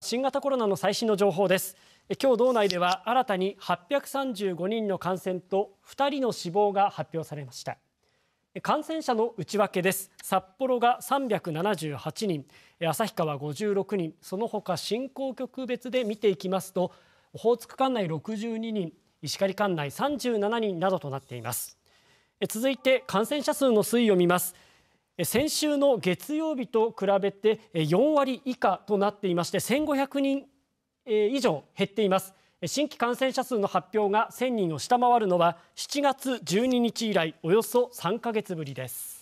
新型コロナの最新の情報です今日道内では新たに835人の感染と2人の死亡が発表されました感染者の内訳です札幌が378人旭川56人その他振興局別で見ていきますとホーツク管内62人石狩管内37人などとなっています続いて感染者数の推移を見ます先週の月曜日と比べて4割以下となっていまして1500人以上減っています新規感染者数の発表が1000人を下回るのは7月12日以来およそ3ヶ月ぶりです